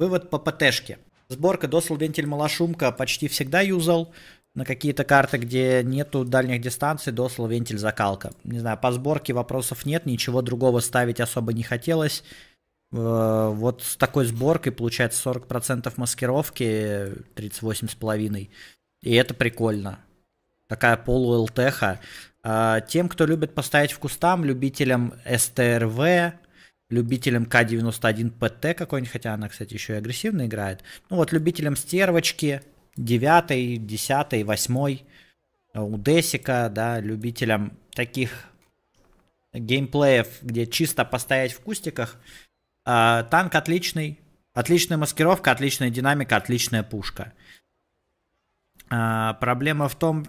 Вывод по ПТшке. Сборка досл вентиль малошумка почти всегда юзал. На какие-то карты, где нету дальних дистанций, досл вентиль закалка. Не знаю, по сборке вопросов нет, ничего другого ставить особо не хотелось. Э, вот с такой сборкой получается 40% маскировки, 38,5. И это прикольно. Такая полу-ЛТХ. А тем, кто любит поставить в кустам, любителям СТРВ, любителям К91ПТ какой-нибудь, хотя она, кстати, еще и агрессивно играет. Ну вот любителям стервочки, 9, 10, 8, десика да, любителям таких геймплеев, где чисто постоять в кустиках. А, танк отличный, отличная маскировка, отличная динамика, отличная пушка. А, проблема в том,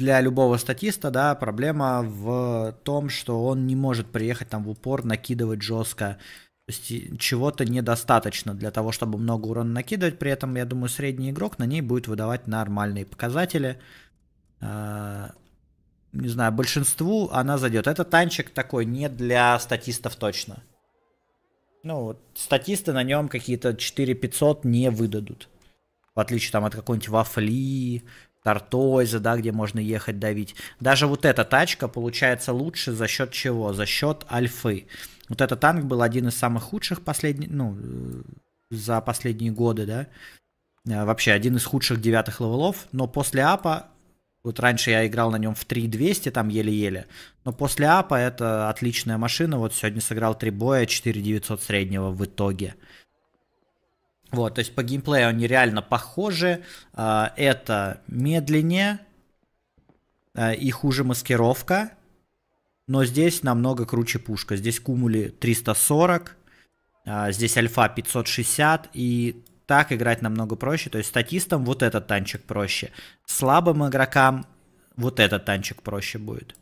для любого статиста, да, проблема в том, что он не может приехать там в упор, накидывать жестко. То есть чего-то недостаточно для того, чтобы много урона накидывать. При этом, я думаю, средний игрок на ней будет выдавать нормальные показатели. А, не знаю, большинству она зайдет. Это танчик такой не для статистов точно. Ну, статисты на нем какие-то 4500 не выдадут в отличие там от какой-нибудь Вафли, Тартойза, да, где можно ехать давить. Даже вот эта тачка получается лучше за счет чего? За счет Альфы. Вот этот танк был один из самых худших последних, ну, э, за последние годы, да. Э, вообще один из худших девятых левелов, но после апа вот раньше я играл на нем в 3200, там еле-еле. Но после апа это отличная машина. Вот сегодня сыграл 3 боя, 4900 среднего в итоге. Вот, то есть по геймплею они реально похожи. А, это медленнее а, и хуже маскировка. Но здесь намного круче пушка. Здесь кумули 340, а, здесь альфа 560 и так играть намного проще. То есть статистам вот этот танчик проще. Слабым игрокам вот этот танчик проще будет.